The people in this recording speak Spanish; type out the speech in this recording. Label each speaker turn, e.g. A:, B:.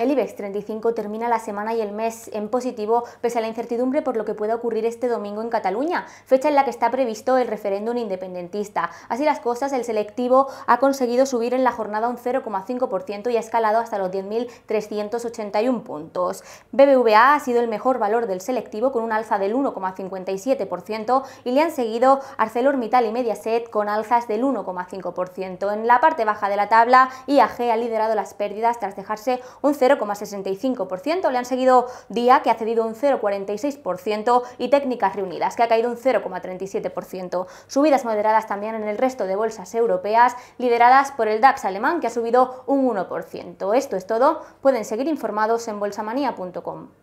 A: El IBEX 35 termina la semana y el mes en positivo pese a la incertidumbre por lo que pueda ocurrir este domingo en Cataluña, fecha en la que está previsto el referéndum independentista. Así las cosas, el selectivo ha conseguido subir en la jornada un 0,5% y ha escalado hasta los 10.381 puntos. BBVA ha sido el mejor valor del selectivo con un alza del 1,57% y le han seguido ArcelorMittal y Mediaset con alzas del 1,5%. En la parte baja de la tabla, IAG ha liderado las pérdidas tras dejarse un 0,65%, le han seguido Día, que ha cedido un 0,46%, y Técnicas Reunidas, que ha caído un 0,37%. Subidas moderadas también en el resto de bolsas europeas, lideradas por el DAX alemán, que ha subido un 1%. Esto es todo, pueden seguir informados en bolsamanía.com.